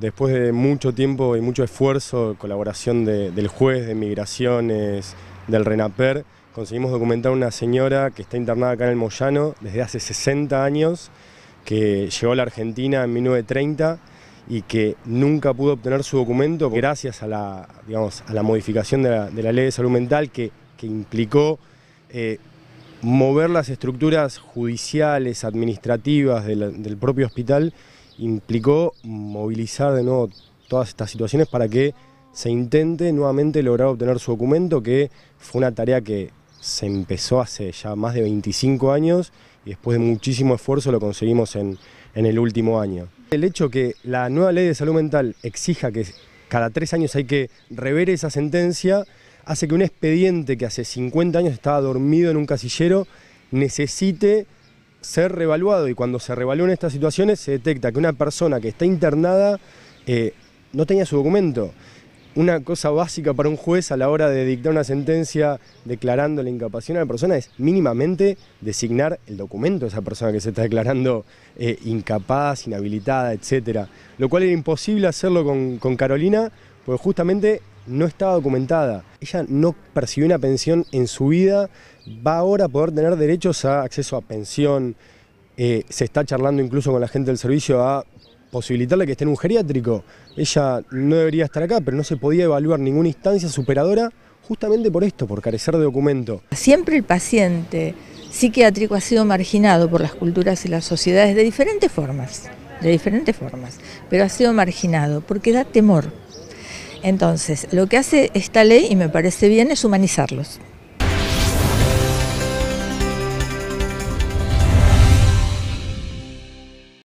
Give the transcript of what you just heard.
Después de mucho tiempo y mucho esfuerzo, colaboración del juez de migraciones, del RENAPER, conseguimos documentar a una señora que está internada acá en el Moyano desde hace 60 años, que llegó a la Argentina en 1930 y que nunca pudo obtener su documento gracias a la, a la modificación de la, ley de salud mental que, implicó eh, mover las estructuras judiciales, administrativas del propio hospital implicó movilizar de nuevo todas estas situaciones para que se intente nuevamente lograr obtener su documento, que fue una tarea que se empezó hace ya más de 25 años y después de muchísimo esfuerzo lo conseguimos en, el último año. El hecho que la nueva ley de salud mental exija que cada tres años hay que rever esa sentencia, hace que un expediente que hace 50 años estaba dormido en un casillero necesite ser revaluado y cuando se en estas situaciones se detecta que una persona que está internada eh, no tenía su documento. Una cosa básica para un juez a la hora de dictar una sentencia declarando la incapacidad de una persona es mínimamente designar el documento de esa persona que se está declarando eh, incapaz, inhabilitada, etc. Lo cual era imposible hacerlo con, con Carolina, porque justamente no estaba documentada. Ella no percibió una pensión en su vida, va ahora a poder tener derechos a acceso a pensión. Eh, se está charlando incluso con la gente del servicio a posibilitarle que esté en un geriátrico. Ella no debería estar acá, pero no se podía evaluar ninguna instancia superadora justamente por esto, por carecer de documento. Siempre el paciente psiquiátrico ha sido marginado por las culturas y las sociedades de diferentes formas, de diferentes formas, pero ha sido marginado porque da temor. Entonces, lo que hace esta ley, y me parece bien, es humanizarlos.